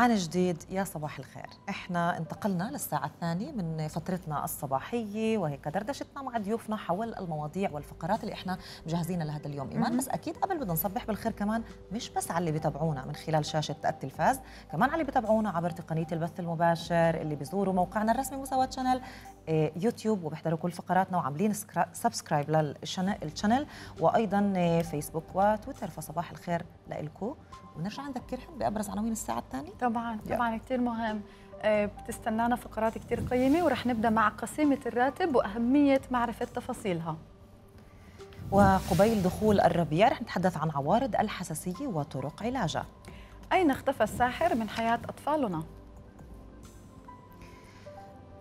معانا جديد يا صباح الخير احنا انتقلنا للساعة الثانية من فترتنا الصباحية وهيك دردشتنا مع ضيوفنا حول المواضيع والفقرات اللي احنا مجهزينها لهذا اليوم إيمان بس أكيد قبل بدنا نصبح بالخير كمان مش بس على اللي بيتابعونا من خلال شاشة التلفاز كمان على اللي بيتابعونا عبر تقنية البث المباشر اللي بيزوروا موقعنا الرسمي مساواة شانل آه، يوتيوب وبيحضروا كل فقراتنا وعاملين سبسكرايب للشانل وايضا آه، فيسبوك وتويتر فصباح الخير لكم ونرجع نذكرهم بابرز عناوين الساعه الثانيه طبعا طبعا كثير مهم آه، بتستنانا فقرات كثير قيمه ورح نبدا مع قسيمه الراتب واهميه معرفه تفاصيلها وقبيل دخول الربيع رح نتحدث عن عوارض الحساسيه وطرق علاجها اين اختفى الساحر من حياه اطفالنا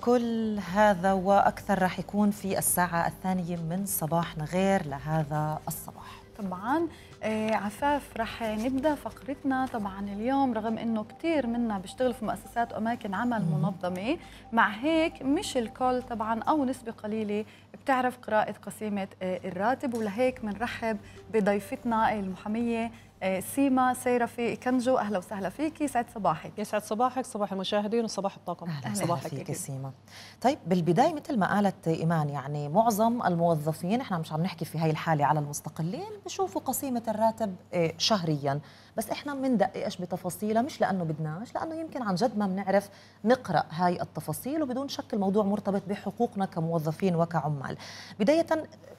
كل هذا واكثر راح يكون في الساعه الثانيه من صباح غير لهذا الصباح طبعا آه عفاف رح نبدا فقرتنا طبعا اليوم رغم انه كثير منا بيشتغل في مؤسسات اماكن عمل منظمه مع هيك مش الكل طبعا او نسبه قليله بتعرف قراءه قسيمه آه الراتب ولهيك بنرحب بضيفتنا المحاميه آه، سيما سيرة في كنجو اهلا وسهلا فيكي يسعد صباحك يسعد صباحك صباح المشاهدين وصباح الطاقم اهلا صباحك فيك سيما طيب بالبدايه مثل ما قالت ايمان يعني معظم الموظفين احنا مش عم نحكي في هاي الحاله على المستقلين بشوفوا قسيمه الراتب آه، شهريا بس احنا بندققش بتفاصيلها مش لانه بدناش لانه يمكن عن جد ما بنعرف نقرا هاي التفاصيل وبدون شك الموضوع مرتبط بحقوقنا كموظفين وكعمال بدايه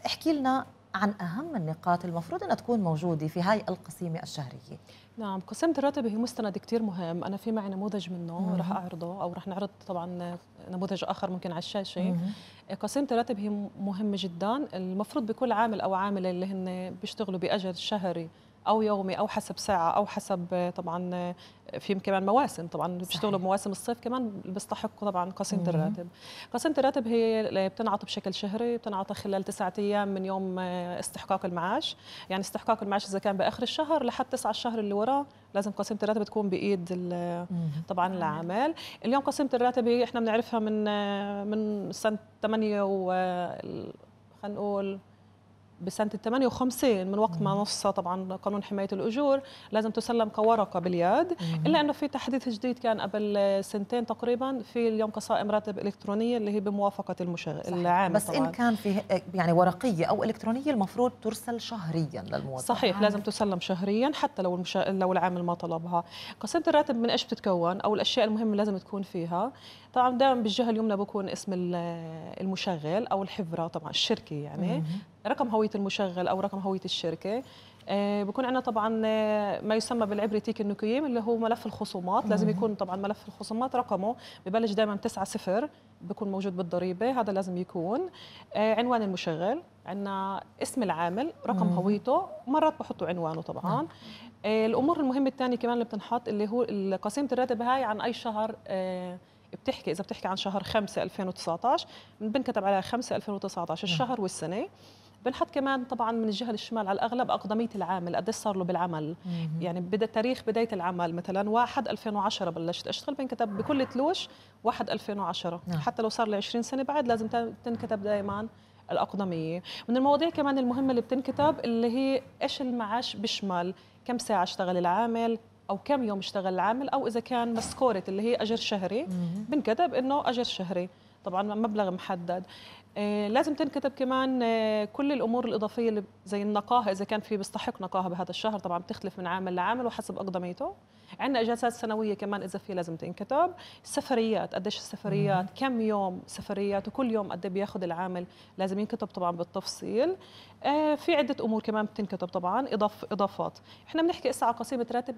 احكي لنا عن أهم النقاط المفروض أنها تكون موجودة في هاي القسيمة الشهرية نعم قسيمة الراتب هي مستند كتير مهم أنا في معي نموذج منه رح أعرضه أو رح نعرض طبعا نموذج آخر ممكن على الشاشة قسيمة الراتب هي مهمة جدا المفروض بكل عامل أو عاملة اللي هن بيشتغلوا بأجر شهري او يومي او حسب ساعه او حسب طبعا في كمان مواسم طبعا بيشتغلوا بمواسم الصيف كمان بيستحقوا طبعا قسيمه الراتب قسيمه الراتب هي بتنعطى بشكل شهري بتنعطى خلال تسعة ايام من يوم آه، استحقاق المعاش يعني استحقاق المعاش اذا كان باخر الشهر لحد تسعة الشهر اللي وراه لازم قسيمه الراتب تكون بايد طبعا العمال اليوم قسيمه الراتب هي احنا بنعرفها من آه، من سنه 8 و آه، خلينا نقول بسنه 58 من وقت ما نص طبعا قانون حمايه الاجور لازم تسلم كورقه باليد الا انه في تحديث جديد كان قبل سنتين تقريبا في اليوم قصائم راتب الكترونيه اللي هي بموافقه المشغل العامل بس طبعاً. ان كان في يعني ورقيه او الكترونيه المفروض ترسل شهريا للموظف صحيح عام. لازم تسلم شهريا حتى لو المش... لو العامل ما طلبها قسمه الراتب من ايش بتتكون او الاشياء المهمه لازم تكون فيها طبعا دائما بالجهه اليمنى بكون اسم المشغل او الحفره طبعا الشركه يعني رقم هويه المشغل او رقم هويه الشركه آه، بكون عندنا طبعا آه، ما يسمى بالعبري تيك النكيم اللي هو ملف الخصومات لازم يكون طبعا ملف الخصومات رقمه ببلش دائما 9 0 بكون موجود بالضريبه هذا لازم يكون آه، عنوان المشغل عندنا اسم العامل رقم مم. هويته مرات بحطوا عنوانه طبعا مم. الامور المهمه الثانيه كمان اللي بتنحط اللي هو قسيمه الراتب هاي عن اي شهر بتحكي اذا بتحكي عن شهر 5 2019 بنكتب عليها 5 2019 نعم. الشهر والسنه بنحط كمان طبعا من الجهه الشمال على الاغلب اقدميه العامل قديش صار له بالعمل مم. يعني بدا تاريخ بدايه العمل مثلا 1 2010 بلشت اشتغل بنكتب بكل تلوش 1 2010 نعم. حتى لو صار لي 20 سنه بعد لازم تنكتب دائما الاقدميه من المواضيع كمان المهمه اللي بتنكتب اللي هي ايش المعاش بشمل كم ساعه اشتغل العامل او كم يوم اشتغل العامل او اذا كان مسكوره اللي هي اجر شهري بنكتب انه اجر شهري طبعا مبلغ محدد آه، لازم تنكتب كمان آه، كل الامور الاضافيه اللي زي النقاهه اذا كان في بيستحق نقاهه بهذا الشهر طبعا بتختلف من عامل لعامل وحسب اقدميته عندنا اجازات سنويه كمان اذا في لازم تنكتب السفريات قديش السفريات كم يوم سفريات وكل يوم قد إيه بياخذ العامل لازم ينكتب طبعا بالتفصيل آه، في عده امور كمان بتنكتب طبعا اضاف اضافات احنا بنحكي هسه على قسيمه راتب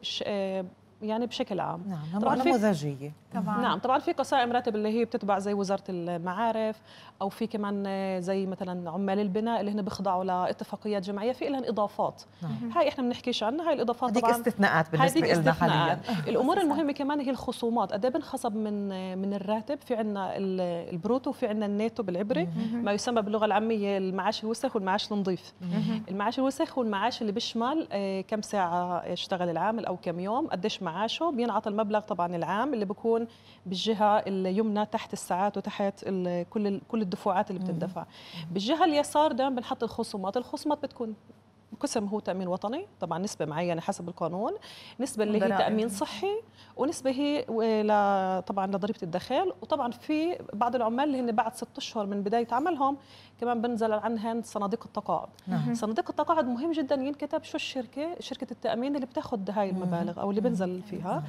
يعني بشكل عام نعم طبعا نموذجيه طبعا نعم طبعا في قسائم راتب اللي هي بتتبع زي وزاره المعارف او في كمان زي مثلا عمال البناء اللي هن بيخضعوا لاتفاقيات جمعيه في لهم اضافات نعم. هاي احنا بنحكيش عنها هاي الاضافات هذيك طبعا استثناءات بالنسبه لنا حاليا الامور المهمة كمان هي الخصومات قد ايه من من الراتب في عندنا البروتو وفي عندنا النيتو بالعبري ما يسمى باللغه العاميه المعاش الوسخ والمعاش النظيف المعاش الوسخ والمعاش اللي بيشمل آه، كم ساعه اشتغل العامل او كم يوم قديش معاشه بينعطى المبلغ طبعا العام اللي بكون بالجهه اليمنى تحت الساعات وتحت كل كل الدفعات اللي بتندفع بالجهه اليسار دائما بنحط الخصومات الخصومات بتكون قسم هو تامين وطني طبعا نسبه معينه يعني حسب القانون نسبه اللي هي تامين صحي ونسبه هي طبعا لضريبه الدخل وطبعا في بعض العمال اللي هن بعد ست اشهر من بدايه عملهم كمان بنزل عنهن صناديق التقاعد نعم. صناديق التقاعد مهم جدا ينكتب شو الشركه شركه التامين اللي بتاخذ هاي المبالغ او اللي بنزل فيها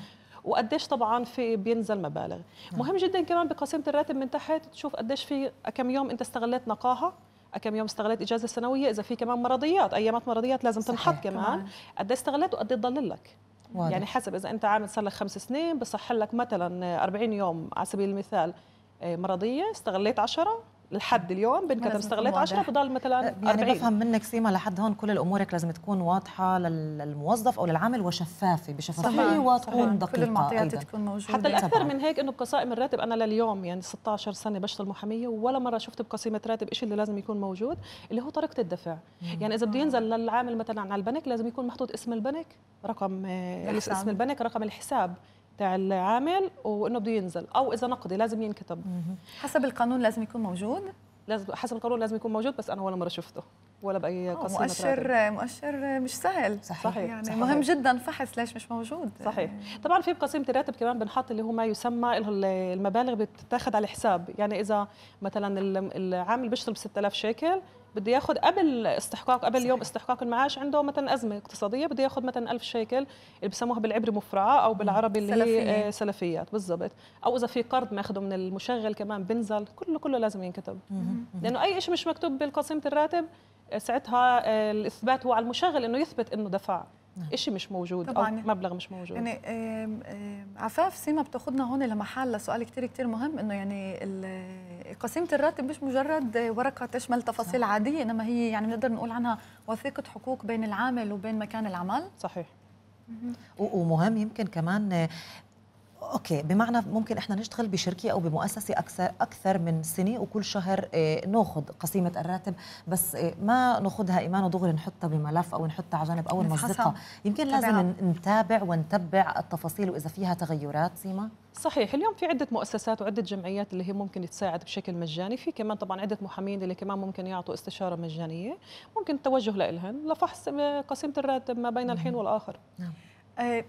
وقديش طبعا في بينزل مبالغ نعم. مهم جدا كمان بقسيمه الراتب من تحت تشوف قديش في كم يوم انت استغليت نقاهه كم يوم استغلت اجازه سنويه اذا في كمان مرضيات ايامات مرضيات لازم تنحط كمان قد ايه استغليت وقد ايه ضل لك يعني حسب اذا انت عامل صار لك خمس سنين بصح لك مثلا 40 يوم على سبيل المثال آه، مرضيه استغليت 10 لحد اليوم بنكتب استغليت 10 بضل مثلا أه، يعني 40 يعني بفهم منك سيما لحد هون كل امورك لازم تكون واضحه للموظف او للعامل وشفافه بشفافيه وتكون دقيقه كل المعطيات تكون موجوده حتى الاكثر من هيك انه بقسائم الراتب انا لليوم يعني 16 سنه بشتغل محاميه ولا مره شفت بقسيمه راتب شيء اللي لازم يكون موجود اللي هو طريقه الدفع يعني اذا بده ينزل للعامل مثلا على البنك لازم يكون محطوط اسم البنك رقم آه، اسم البنك رقم الحساب تاع العامل وانه بده ينزل او اذا نقدي لازم ينكتب حسب القانون لازم يكون موجود لازم حسب القانون لازم يكون موجود بس انا ولا مره شفته ولا باي قصه مؤشر راتب. مؤشر مش سهل صحيح, صحيح. يعني صحيح. مهم جدا فحص ليش مش موجود صحيح طبعا في بقسيمه الراتب كمان بنحط اللي هو ما يسمى المبالغ بتتاخذ على الحساب يعني اذا مثلا العامل بيشتغل ب 6000 شيكل بده ياخذ قبل استحقاق قبل صحيح. يوم استحقاق المعاش عنده مثلا ازمه اقتصاديه بده ياخذ مثلا ألف شيكل اللي بسموها بالعبري مفرعه او بالعربي اللي آه، سلفية. هي سلفيات بالضبط او اذا في قرض ماخذه من المشغل كمان بنزل كله كله لازم ينكتب لانه اي شيء مش مكتوب بالقسيمه الراتب ساعتها آه، الاثبات هو على المشغل انه يثبت انه دفع نعم. شيء مش موجود طبعا أو مبلغ مش موجود يعني عفاف سيما بتاخذنا هون لمحل لسؤال كثير كثير مهم انه يعني قسيمه الراتب مش مجرد ورقه تشمل تفاصيل صح. عاديه انما هي يعني بنقدر نقول عنها وثيقه حقوق بين العامل وبين مكان العمل صحيح ومهم يمكن كمان اوكي بمعنى ممكن احنا نشتغل بشركه او بمؤسسه اكثر اكثر من سنه وكل شهر آه، ناخذ قسيمه الراتب بس آه، ما ناخذها ايمان ودغري نحطها بملف او نحطها على جنب او نمزقها يمكن طبعا. لازم نتابع ونتبع التفاصيل واذا فيها تغيرات سيما صحيح اليوم في عده مؤسسات وعده جمعيات اللي هي ممكن تساعد بشكل مجاني في كمان طبعا عده محامين اللي كمان ممكن يعطوا استشاره مجانيه ممكن التوجه لهم لفحص آه، قسيمه الراتب ما بين نعم. الحين والاخر نعم.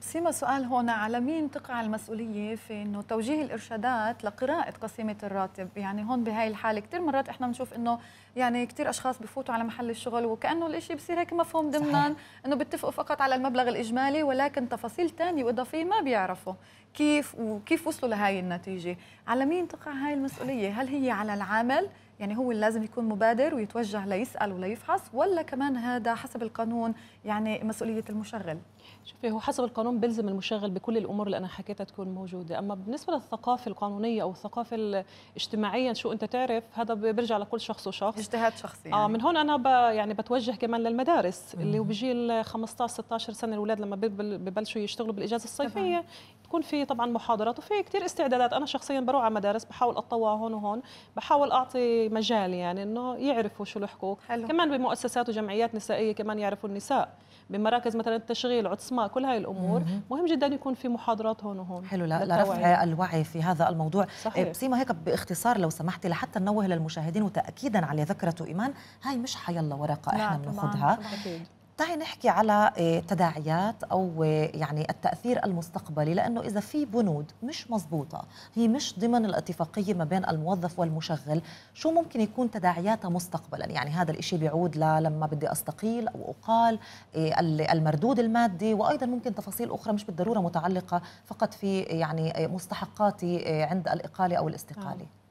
سيما آه، سؤال هون على مين تقع المسؤولية في أنه توجيه الإرشادات لقراءة قسيمة الراتب يعني هون بهاي الحالة كثير مرات إحنا بنشوف أنه يعني كثير أشخاص بفوتوا على محل الشغل وكأنه الإشي بصير هيك مفهوم ضمنا أنه بيتفقوا فقط على المبلغ الإجمالي ولكن تفاصيل تانية وإضافية ما بيعرفوا كيف وكيف وصلوا لهاي النتيجة على مين تقع هاي المسؤولية هل هي على العامل يعني هو لازم يكون مبادر ويتوجه ليسال وليفحص ولا كمان هذا حسب القانون يعني مسؤوليه المشغل شوفي هو حسب القانون بيلزم المشغل بكل الامور اللي انا حكيتها تكون موجوده اما بالنسبه للثقافه القانونيه او الثقافه الاجتماعيه شو انت تعرف هذا بيرجع لكل شخص وشخص اجتهاد شخصي آه، يعني. اه من هون انا ب... يعني بتوجه كمان للمدارس اللي بجيل 15 16 سنه الاولاد لما ببلشوا يشتغلوا بالاجازه الصيفيه طبعا. بيكون في طبعا محاضرات وفي كثير استعدادات انا شخصيا بروح على مدارس بحاول اتطوع هون وهون بحاول اعطي مجال يعني انه يعرفوا شو الحقوق كمان بمؤسسات وجمعيات نسائيه كمان يعرفوا النساء بمراكز مثلا التشغيل عتصماء كل هاي الامور مم. مهم جدا يكون في محاضرات هون وهون حلو لرفع الوعي في هذا الموضوع صحيح. إيه، هيك باختصار لو سمحتي لحتى ننوه للمشاهدين وتاكيدا على ذكرته ايمان هاي مش حيلا ورقه احنا نعم، بناخذها تعي نحكي على آه، تداعيات او آه، يعني التاثير المستقبلي لانه اذا في بنود مش مضبوطه هي مش ضمن الاتفاقيه ما بين الموظف والمشغل شو ممكن يكون تداعياتها مستقبلا يعني هذا الشيء بيعود لما بدي استقيل او اقال آه، المردود المادي وايضا ممكن تفاصيل اخرى مش بالضروره متعلقه فقط في يعني مستحقاتي عند الاقاله او الاستقاله آه.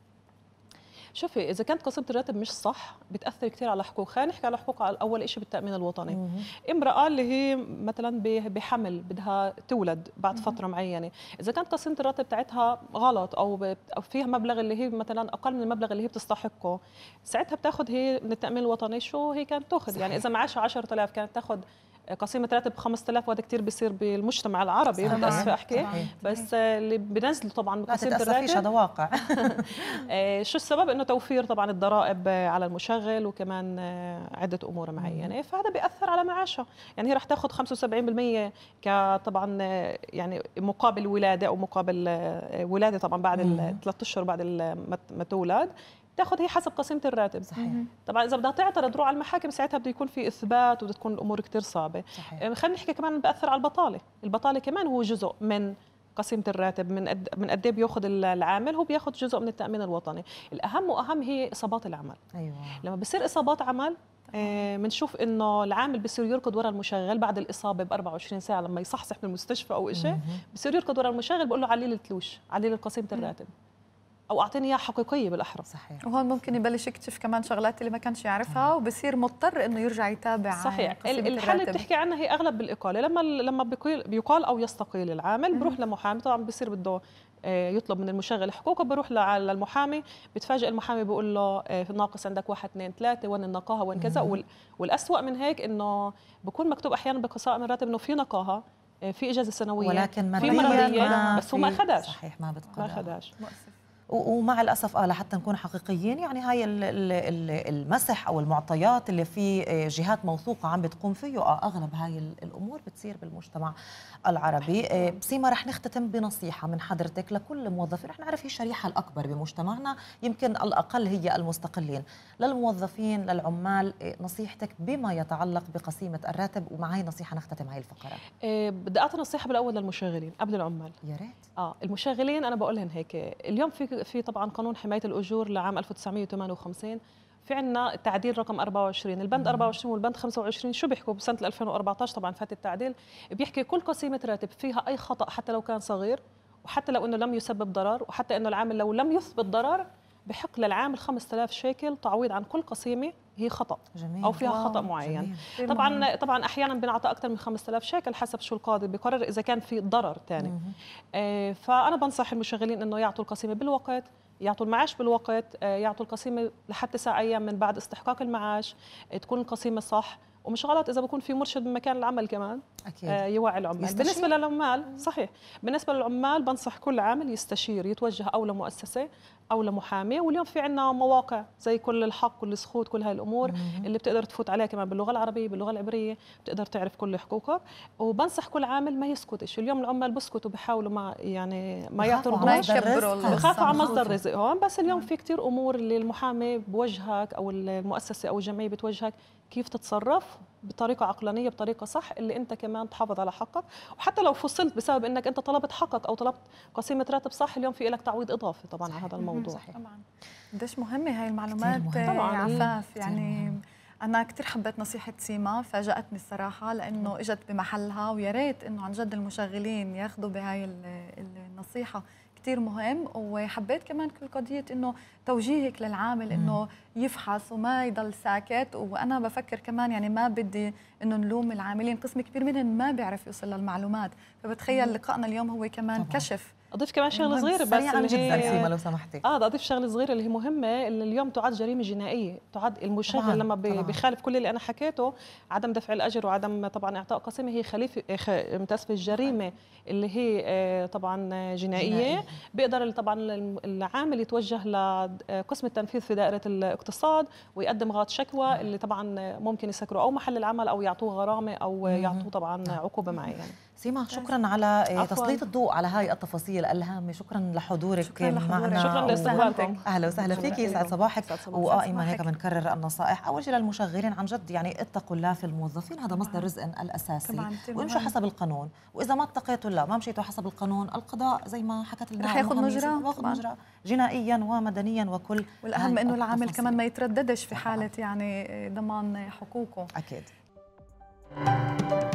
شوفي اذا كانت قسيمه الراتب مش صح بتاثر كثير على حقوق خلينا نحكي على حقوق على اول شيء بالتامين الوطني مم. امراه اللي هي مثلا بحمل بدها تولد بعد مم. فتره معينه اذا كانت قسيمه الراتب بتاعتها غلط او فيها مبلغ اللي هي مثلا اقل من المبلغ اللي هي بتستحقه ساعتها بتاخذ هي من التامين الوطني شو هي كانت تاخذ يعني اذا معاشها 10000 كانت تاخذ قسيمه راتب 5000 وهذا كثير بيصير بالمجتمع العربي متاسفه احكي صحيح. بس اللي بنزلوا طبعا بقصيمه الراتب هذا واقع آه، شو السبب انه توفير طبعا الضرائب على المشغل وكمان آه، عده امور معينه فهذا بياثر على معاشها يعني هي رح تاخذ 75% كطبعا يعني مقابل ولاده او مقابل آه، ولاده طبعا بعد الثلاث اشهر بعد ما تولد تاخذ هي حسب قسيمه الراتب صحيح طبعا اذا بدها تعترض روح على المحاكم ساعتها بده يكون في اثبات وبده تكون الامور كثير صعبه صحيح آه، خلينا نحكي كمان بأثر على البطاله البطاله كمان هو جزء من قسيمه الراتب من قد من قد ايه بياخذ العامل هو بياخذ جزء من التامين الوطني الاهم واهم هي اصابات العمل ايوه لما بصير اصابات عمل آه، بنشوف انه العامل بصير يركض ورا المشغل بعد الاصابه ب 24 ساعه لما يصحصح بالمستشفى او شيء بصير يركض ورا المشغل بقول له علي لي التلوش علي لي قسيمه الراتب او اعطيني اياها حقيقيه بالاحرى صحيح وهون ممكن يبلش يكتشف كمان شغلات اللي ما كانش يعرفها وبصير مضطر انه يرجع يتابع صحيح الحاله اللي بتحكي عنها هي اغلب بالاقاله لما لما بيقال او يستقيل العامل بروح لمحامي طبعا بصير بده آه، يطلب من المشغل حقوقه بروح للمحامي بتفاجئ المحامي بيقول له آه، ناقص عندك واحد اثنين ثلاثه وين النقاهه وين كذا والاسوء من هيك انه بكون مكتوب احيانا بقسائم الراتب انه في نقاهه آه، في اجازه سنويه ولكن في مرضيه بس هو ما اخذهاش صحيح ما بتقدر ما اخذش ومع الاسف اه لحتى نكون حقيقيين يعني هاي المسح او المعطيات اللي في آه، جهات موثوقه عم بتقوم فيه اه اغلب هاي الامور بتصير بالمجتمع العربي آه، سيما رح نختتم بنصيحه من حضرتك لكل موظفين رح نعرف هي الشريحه الاكبر بمجتمعنا يمكن الاقل هي المستقلين للموظفين للعمال آه، نصيحتك بما يتعلق بقسيمه الراتب ومع هاي نصيحه نختتم هاي الفقره إيه بدي اعطي نصيحه بالاول للمشغلين قبل العمال يا ريت اه المشغلين انا بقول لهم هيك اليوم في في طبعا قانون حمايه الاجور لعام 1958 في عندنا التعديل رقم 24 البند 24 والبند 25 شو بيحكوا بسنه 2014 طبعا فات التعديل بيحكي كل قسيمه راتب فيها اي خطا حتى لو كان صغير وحتى لو انه لم يسبب ضرر وحتى انه العامل لو لم يثبت ضرر بحق للعامل 5000 شيكل تعويض عن كل قسيمه هي خطا جميل. او فيها واو. خطا معين جميل. طبعا طبعا احيانا بنعطى اكثر من 5000 شيكل حسب شو القاضي بقرر اذا كان في ضرر ثاني آه فانا بنصح المشغلين انه يعطوا القسيمه بالوقت يعطوا المعاش بالوقت آه يعطوا القسيمه لحد تسع ايام من بعد استحقاق المعاش آه، تكون القسيمه صح ومش غلط اذا بكون في مرشد بمكان العمل كمان أكيد. آه يوعي العمال يستشير. بالنسبه للعمال صحيح بالنسبه للعمال بنصح كل عامل يستشير يتوجه او لمؤسسه او لمحامي واليوم في عندنا مواقع زي كل الحق كل سخوت كل هاي الامور اللي بتقدر تفوت عليها كمان باللغه العربيه باللغه العبريه بتقدر تعرف كل حقوقك وبنصح كل عامل ما يسكتش اليوم العمال بيسكتوا بحاولوا ما يعني ما يعترضوا ما يشبروا بخافوا على مصدر رزقهم بس اليوم نعم. في كثير امور اللي المحامي بوجهك او المؤسسه او الجمعيه بتوجهك كيف تتصرف بطريقه عقلانيه بطريقه صح اللي انت كمان تحافظ على حقك وحتى لو فصلت بسبب انك انت طلبت حقك او طلبت قسيمه راتب صح اليوم في لك تعويض اضافي طبعا على هذا الموضوع صحيح. طبعا قديش مهمه هاي المعلومات آه، طبعا إيه، عفاف يعني أنا كثير حبيت نصيحة سيما فاجأتني الصراحة لأنه إجت بمحلها ويا ريت إنه عن جد المشغلين ياخذوا بهاي النصيحة كثير مهم وحبيت كمان كل قضيه انه توجيهك للعامل انه يفحص وما يضل ساكت وانا بفكر كمان يعني ما بدي انه نلوم العاملين قسم كبير منهم ما بيعرف يوصل للمعلومات فبتخيل لقائنا اليوم هو كمان طبعا. كشف اضيف كمان شغله صغيره بس جدا سيما لو سمحتي اه اضيف شغله صغيره اللي هي مهمه اللي اليوم تعد جريمه جنائيه تعد المشغل طبعاً. لما بخالف كل اللي انا حكيته عدم دفع الاجر وعدم طبعا اعطاء قسمه هي خليفه متاسفه الجريمه اللي هي آه، طبعا جنائيه, جنائية. بيقدر طبعا العامل يتوجه لقسم آه، التنفيذ في دائره الاقتصاد ويقدم غاط شكوى نعم. اللي طبعا ممكن يسكروا او محل العمل او يعطوه غرامه او يعطوه طبعا نعم. عقوبه معينه يعني. سيما شكرا على آه، تسليط الضوء على هاي التفاصيل الهامه شكرا لحضورك معنا شكرا لاستضافتك اهلا وسهلا فيك يسعد صباحك وقائما هيك بنكرر النصائح اول شيء للمشغلين عن جد يعني اتقوا الله في الموظفين هذا مصدر رزق الاساسي وامشوا حسب القانون واذا ما اتقيتوا لا ما مشيتوا حسب القانون القضاء زي ما حكت لنا رح ياخذ مجرى مجرى جنائيا ومدنيا وكل والاهم انه العامل كمان ما يترددش في نعم. حاله يعني ضمان حقوقه اكيد